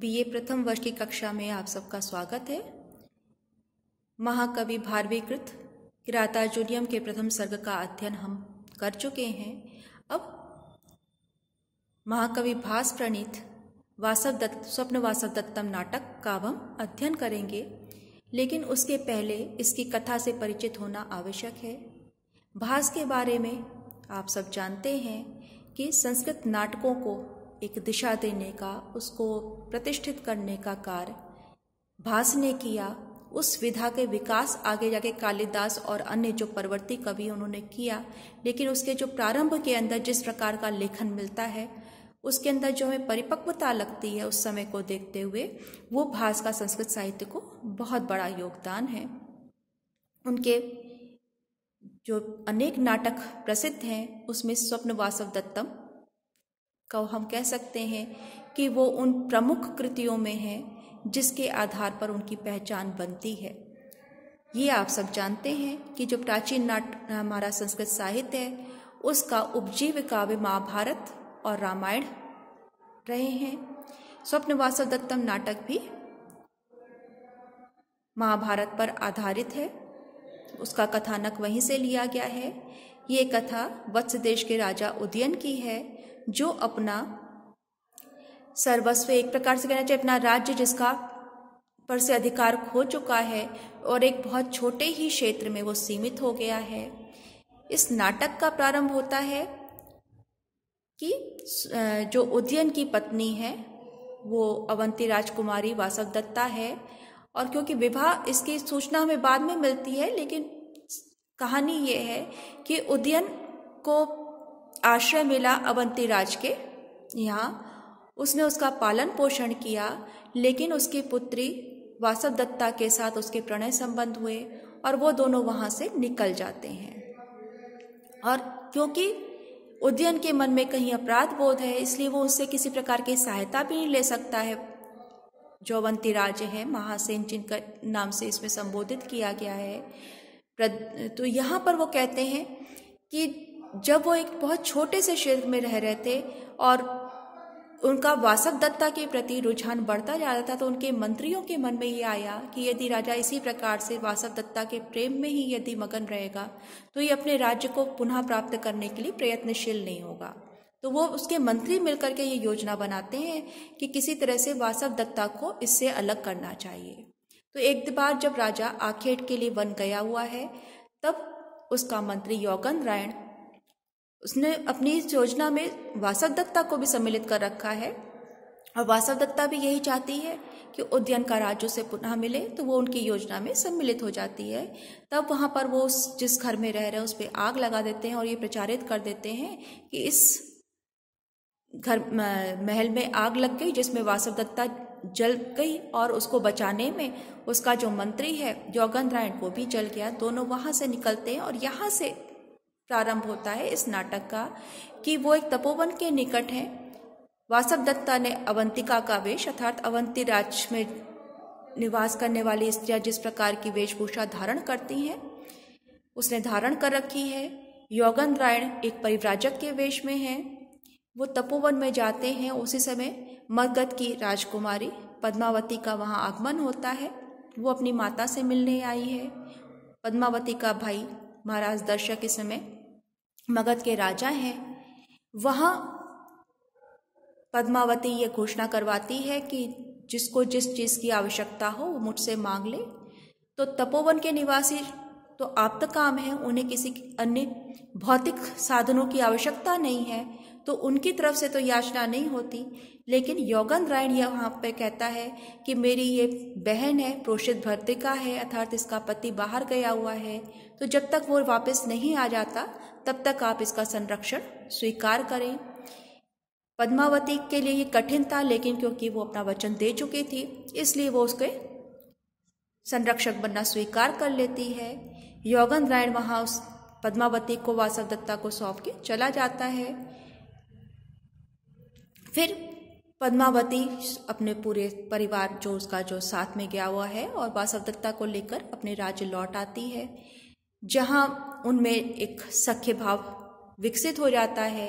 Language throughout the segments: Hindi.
बीए प्रथम वर्ष की कक्षा में आप सबका स्वागत है महाकवि भारवीकृत किराता जूनियम के प्रथम सर्ग का अध्ययन हम कर चुके हैं अब महाकवि भास प्रणीत वासव दत्त स्वप्न वासव दत्तम नाटक का हम अध्ययन करेंगे लेकिन उसके पहले इसकी कथा से परिचित होना आवश्यक है भास के बारे में आप सब जानते हैं कि संस्कृत नाटकों को एक दिशा देने का उसको प्रतिष्ठित करने का कार्य भास ने किया उस विधा के विकास आगे जाके कालिदास और अन्य जो परवर्ती कवि उन्होंने किया लेकिन उसके जो प्रारंभ के अंदर जिस प्रकार का लेखन मिलता है उसके अंदर जो हमें परिपक्वता लगती है उस समय को देखते हुए वो भास का संस्कृत साहित्य को बहुत बड़ा योगदान है उनके जो अनेक नाटक प्रसिद्ध हैं उसमें स्वप्न वासव दत्तम को हम कह सकते हैं कि वो उन प्रमुख कृतियों में हैं जिसके आधार पर उनकी पहचान बनती है ये आप सब जानते हैं कि जो प्राचीन नाट हमारा संस्कृत साहित्य है उसका उपजीव काव्य महाभारत और रामायण रहे हैं वासव दत्तम नाटक भी महाभारत पर आधारित है उसका कथानक वहीं से लिया गया है ये कथा वत्स देश के राजा उदयन की है जो अपना सर्वस्व एक प्रकार से कहना चाहिए अपना राज्य जिसका पर से अधिकार खो चुका है और एक बहुत छोटे ही क्षेत्र में वो सीमित हो गया है इस नाटक का प्रारंभ होता है कि जो उदयन की पत्नी है वो अवंती राजकुमारी वासव दत्ता है और क्योंकि विवाह इसकी सूचना हमें बाद में मिलती है लेकिन कहानी ये है कि उदयन को आश्रय मिला अवंती राज के यहाँ उसने उसका पालन पोषण किया लेकिन उसकी पुत्री वासव दत्ता के साथ उसके प्रणय संबंध हुए और वो दोनों वहाँ से निकल जाते हैं और क्योंकि उदयन के मन में कहीं अपराध बोध है इसलिए वो उससे किसी प्रकार की सहायता भी नहीं ले सकता है जो अवंती राज्य है महासेन जिनका नाम से इसमें संबोधित किया गया है तो यहाँ पर वो कहते हैं कि जब वो एक बहुत छोटे से क्षेत्र में रह रहे थे और उनका वासव दत्ता के प्रति रुझान बढ़ता जा रहा था तो उनके मंत्रियों के मन में ये आया कि यदि राजा इसी प्रकार से वासव दत्ता के प्रेम में ही यदि मगन रहेगा तो ये अपने राज्य को पुनः प्राप्त करने के लिए प्रयत्नशील नहीं होगा तो वो उसके मंत्री मिलकर के ये योजना बनाते हैं कि किसी तरह से वासव दत्ता को इससे अलग करना चाहिए तो एक बार जब राजा आखेट के लिए वन गया हुआ है तब उसका मंत्री यौगन रायण उसने अपनी इस योजना में दत्ता को भी सम्मिलित कर रखा है और दत्ता भी यही चाहती है कि उद्यन का राज्यों से पुनः मिले तो वो उनकी योजना में सम्मिलित हो जाती है तब वहाँ पर वो उस जिस घर में रह रहे हैं उस पर आग लगा देते हैं और ये प्रचारित कर देते हैं कि इस घर महल में आग लग गई जिसमें दत्ता जल गई और उसको बचाने में उसका जो मंत्री है योगन रायण वो भी जल गया दोनों वहाँ से निकलते हैं और यहाँ से प्रारंभ होता है इस नाटक का कि वो एक तपोवन के निकट है वासव दत्ता ने अवंतिका का वेश अर्थात अवंती राज में निवास करने वाली स्त्रियां जिस प्रकार की वेशभूषा धारण करती हैं उसने धारण कर रखी है योगन एक परिव्राजक के वेश में हैं वो तपोवन में जाते हैं उसी समय मगध की राजकुमारी पद्मावती का वहाँ आगमन होता है वो अपनी माता से मिलने आई है पद्मावती का भाई महाराज दर्शक इस समय मगध के राजा हैं वहाँ पद्मावती ये घोषणा करवाती है कि जिसको जिस चीज़ की आवश्यकता हो वो मुझसे मांग ले तो तपोवन के निवासी तो आप तक काम है उन्हें किसी अन्य भौतिक साधनों की आवश्यकता नहीं है तो उनकी तरफ से तो याचना नहीं होती लेकिन योगन रायण यह वहाँ पे कहता है कि मेरी ये बहन है प्रोषित भर्तिका है अर्थात इसका पति बाहर गया हुआ है तो जब तक वो वापस नहीं आ जाता तब तक आप इसका संरक्षण स्वीकार करें पद्मावती के लिए ये कठिन था लेकिन क्योंकि वो अपना वचन दे चुकी थी इसलिए वो उसके संरक्षक बनना स्वीकार कर लेती है योगन रायण वहाँ उस पद्मावती को वासव दत्ता को सौंप के चला जाता है फिर पद्मावती अपने पूरे परिवार जो उसका जो साथ में गया हुआ है और वासवदत्ता को लेकर अपने राज्य लौट आती है जहाँ उनमें एक सख्य भाव विकसित हो जाता है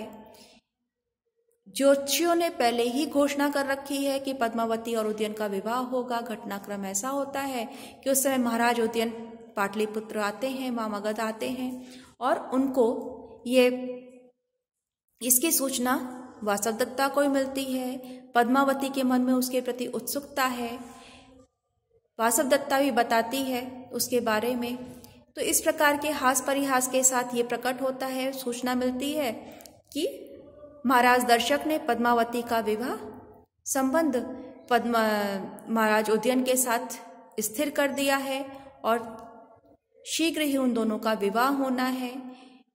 ज्योतिषियों ने पहले ही घोषणा कर रखी है कि पद्मावती और उदयन का विवाह होगा घटनाक्रम ऐसा होता है कि उस समय महाराज उदयन पाटलिपुत्र आते हैं माँ मगध आते हैं और उनको ये इसकी सूचना वास्तविकता को मिलती है पद्मावती के मन में उसके प्रति उत्सुकता है वासव दत्ता भी बताती है उसके बारे में तो इस प्रकार के हास परिहास के साथ ये प्रकट होता है सूचना मिलती है कि महाराज दर्शक ने पद्मावती का विवाह संबंध पद्मा महाराज उदयन के साथ स्थिर कर दिया है और शीघ्र ही उन दोनों का विवाह होना है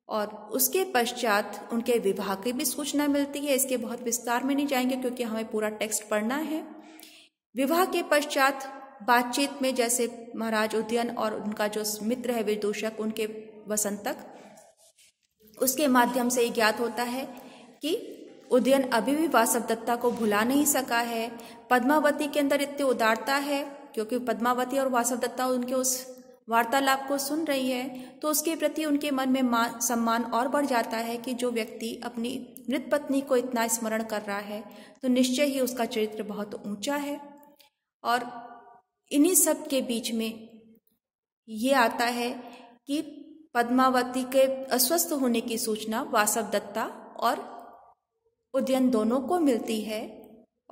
और उसके पश्चात उनके विवाह की भी सूचना मिलती है इसके बहुत विस्तार में नहीं जाएंगे क्योंकि हमें पूरा टेक्स्ट पढ़ना है विवाह के पश्चात बातचीत में जैसे महाराज उद्यन और उनका जो मित्र है विदूषक उनके वसंतक तक उसके माध्यम से ज्ञात होता है कि उदयन अभी भी वासवदत्ता को भुला नहीं सका है पद्मावती के अंदर इतनी उदारता है क्योंकि पद्मावती और वासवदत्ता उनके उस वार्तालाप को सुन रही है तो उसके प्रति उनके मन में मान सम्मान और बढ़ जाता है कि जो व्यक्ति अपनी मृत पत्नी को इतना स्मरण कर रहा है तो निश्चय ही उसका चरित्र बहुत ऊंचा है और इन्हीं सब के बीच में ये आता है कि पद्मावती के अस्वस्थ होने की सूचना वासव दत्ता और उदयन दोनों को मिलती है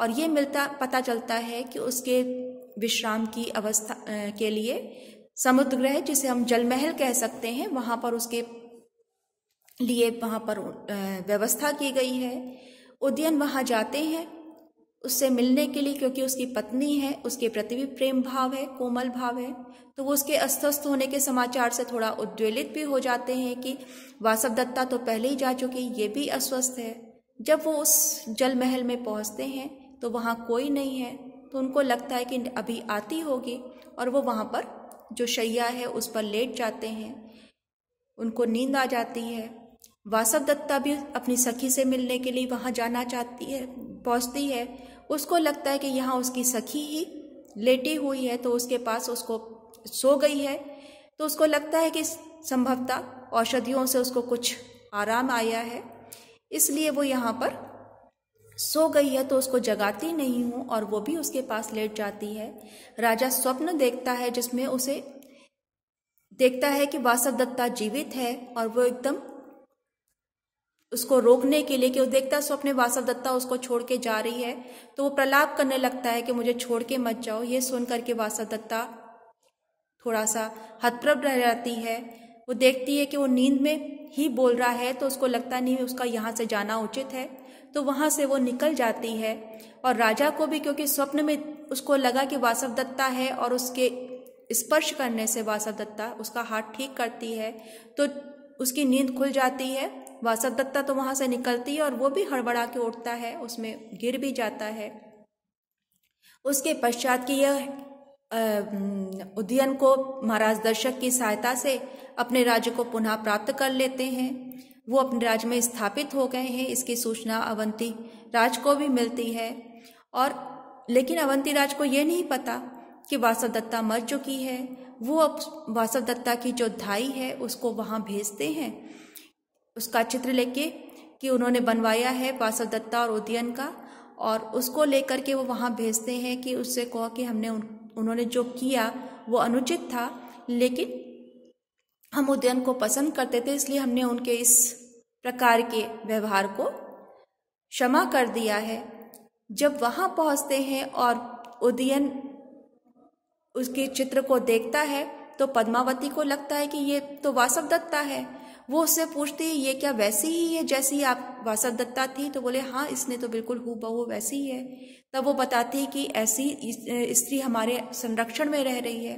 और ये मिलता पता चलता है कि उसके विश्राम की अवस्था के लिए समुद्र ग्रह जिसे हम जलमहल कह सकते हैं वहाँ पर उसके लिए वहाँ पर व्यवस्था की गई है उदयन वहाँ जाते हैं उससे मिलने के लिए क्योंकि उसकी पत्नी है उसके प्रति भी प्रेम भाव है कोमल भाव है तो वो उसके अस्वस्थ होने के समाचार से थोड़ा उद्वेलित भी हो जाते हैं कि वासव दत्ता तो पहले ही जा चुकी ये भी अस्वस्थ है जब वो उस जल महल में पहुँचते हैं तो वहाँ कोई नहीं है तो उनको लगता है कि अभी आती होगी और वो वहाँ पर जो शैया है उस पर लेट जाते हैं उनको नींद आ जाती है वासव दत्ता भी अपनी सखी से मिलने के लिए वहाँ जाना चाहती है पहुँचती है उसको लगता है कि यहाँ उसकी सखी ही लेटी हुई है तो उसके पास उसको सो गई है तो उसको लगता है कि संभवतः औषधियों से उसको कुछ आराम आया है इसलिए वो यहाँ पर सो गई है तो उसको जगाती नहीं हूँ और वो भी उसके पास लेट जाती है राजा स्वप्न देखता है जिसमें उसे देखता है कि वासव दत्ता जीवित है और वो एकदम उसको रोकने के लिए कि वो देखता है स्वप्न वासव दत्ता उसको छोड़ के जा रही है तो वो प्रलाप करने लगता है कि मुझे छोड़ के मत जाओ ये सुन करके वासव दत्ता थोड़ा सा हतप्रभ रह जाती है वो देखती है कि वो नींद में ही बोल रहा है तो उसको लगता नहीं उसका यहाँ से जाना उचित है तो वहाँ से वो निकल जाती है और राजा को भी क्योंकि स्वप्न में उसको लगा कि वासव दत्ता है और उसके स्पर्श करने से वासव दत्ता उसका हाथ ठीक करती है तो उसकी नींद खुल जाती है वासव दत्ता तो वहाँ से निकलती है और वो भी हड़बड़ा के उठता है उसमें गिर भी जाता है उसके पश्चात की यह उदयन को महाराज दर्शक की सहायता से अपने राज्य को पुनः प्राप्त कर लेते हैं वो अपने राज्य में स्थापित हो गए हैं इसकी सूचना अवंती राज को भी मिलती है और लेकिन अवंती राज को ये नहीं पता कि वासव दत्ता मर चुकी है वो अब वासव दत्ता की जो धाई है उसको वहाँ भेजते हैं उसका चित्र लेके कि उन्होंने बनवाया है वासव दत्ता और उदयन का और उसको लेकर के वो वहाँ भेजते हैं कि उससे कहो कि हमने उन, उन्होंने जो किया वो अनुचित था लेकिन हम उदयन को पसंद करते थे इसलिए हमने उनके इस प्रकार के व्यवहार को क्षमा कर दिया है जब वहाँ पहुँचते हैं और उदयन उसके चित्र को देखता है तो पद्मावती को लगता है कि ये तो वासव दत्ता है वो उससे पूछती है ये क्या वैसी ही है जैसी आप वासव दत्ता थी तो बोले हाँ इसने तो बिल्कुल हु बहू वैसी ही है तब वो बताती है कि ऐसी स्त्री हमारे संरक्षण में रह रही है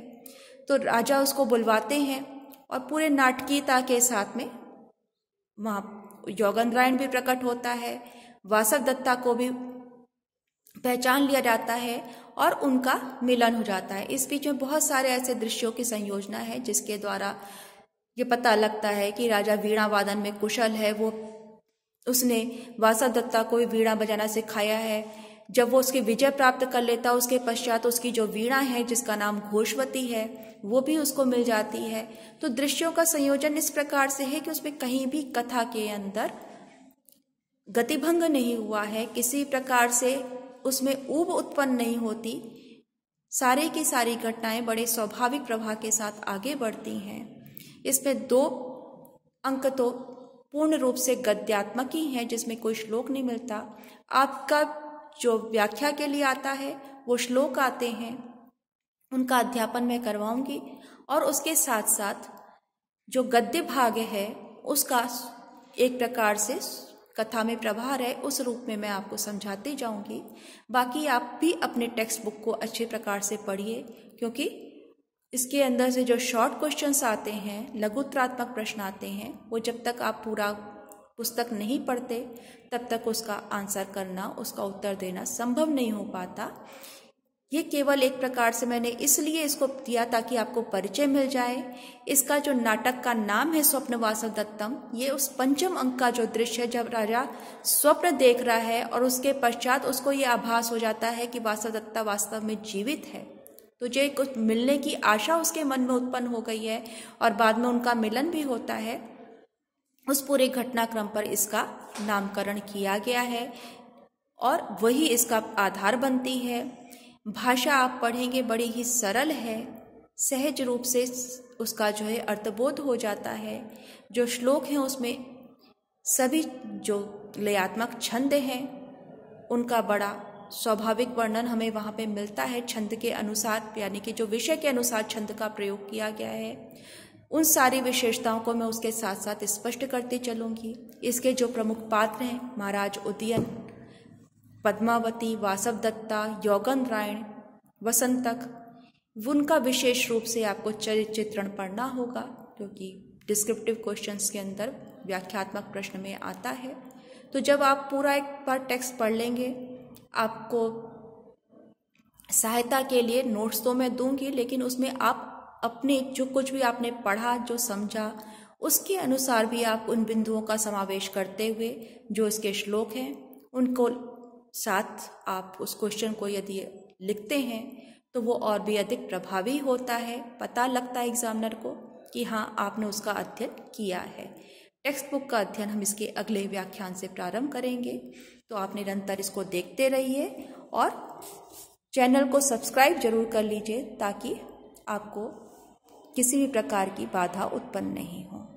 तो राजा उसको बुलवाते हैं और पूरे नाटकीयता के साथ में वहाँ योगन्द्रायण भी प्रकट होता है वासव दत्ता को भी पहचान लिया जाता है और उनका मिलन हो जाता है इस बीच में बहुत सारे ऐसे दृश्यों की संयोजना है जिसके द्वारा ये पता लगता है कि राजा वीणा वादन में कुशल है वो उसने वासव दत्ता को भी वीणा बजाना सिखाया है जब वो उसकी विजय प्राप्त कर लेता है उसके पश्चात उसकी जो वीणा है जिसका नाम घोषवती है वो भी उसको मिल जाती है तो दृश्यों का संयोजन इस प्रकार से है कि उसमें कहीं भी कथा के अंदर गतिभंग नहीं हुआ है किसी प्रकार से उसमें ऊब उत्पन्न नहीं होती सारे की सारी घटनाएं बड़े स्वाभाविक प्रभाव के साथ आगे बढ़ती हैं इसमें दो अंक तो पूर्ण रूप से गद्यात्मक ही हैं जिसमें कोई श्लोक नहीं मिलता आपका जो व्याख्या के लिए आता है वो श्लोक आते हैं उनका अध्यापन मैं करवाऊंगी और उसके साथ साथ जो गद्य भाग है उसका एक प्रकार से कथा में प्रभार है उस रूप में मैं आपको समझाती जाऊंगी बाकी आप भी अपने टेक्स्ट बुक को अच्छे प्रकार से पढ़िए क्योंकि इसके अंदर से जो शॉर्ट क्वेश्चंस आते हैं लघुत्रात्मक प्रश्न आते हैं वो जब तक आप पूरा पुस्तक नहीं पढ़ते तब तक उसका आंसर करना उसका उत्तर देना संभव नहीं हो पाता ये केवल एक प्रकार से मैंने इसलिए इसको दिया ताकि आपको परिचय मिल जाए इसका जो नाटक का नाम है वासव दत्तम ये उस पंचम अंक का जो दृश्य है जब राजा स्वप्न देख रहा है और उसके पश्चात उसको ये आभास हो जाता है कि वासव दत्ता वास्तव में जीवित है तो जो कुछ मिलने की आशा उसके मन में उत्पन्न हो गई है और बाद में उनका मिलन भी होता है उस पूरे घटनाक्रम पर इसका नामकरण किया गया है और वही इसका आधार बनती है भाषा आप पढ़ेंगे बड़ी ही सरल है सहज रूप से उसका जो है अर्थबोध हो जाता है जो श्लोक हैं उसमें सभी जो लयात्मक छंद हैं उनका बड़ा स्वाभाविक वर्णन हमें वहाँ पे मिलता है छंद के अनुसार यानी कि जो विषय के अनुसार छंद का प्रयोग किया गया है उन सारी विशेषताओं को मैं उसके साथ साथ स्पष्ट करती चलूंगी इसके जो प्रमुख पात्र हैं महाराज उदयन पद्मावती वासव दत्ता यौगन रायण वसंतक उनका विशेष रूप से आपको चित्रण पढ़ना होगा क्योंकि डिस्क्रिप्टिव क्वेश्चंस के अंदर व्याख्यात्मक प्रश्न में आता है तो जब आप पूरा एक बार टेक्स्ट पढ़ लेंगे आपको सहायता के लिए नोट्स तो मैं दूंगी लेकिन उसमें आप अपने जो कुछ भी आपने पढ़ा जो समझा उसके अनुसार भी आप उन बिंदुओं का समावेश करते हुए जो इसके श्लोक हैं उनको साथ आप उस क्वेश्चन को यदि लिखते हैं तो वो और भी अधिक प्रभावी होता है पता लगता है एग्जामिनर को कि हाँ आपने उसका अध्ययन किया है टेक्स्ट बुक का अध्ययन हम इसके अगले व्याख्यान से प्रारंभ करेंगे तो आप निरंतर इसको देखते रहिए और चैनल को सब्सक्राइब जरूर कर लीजिए ताकि आपको किसी भी प्रकार की बाधा उत्पन्न नहीं हो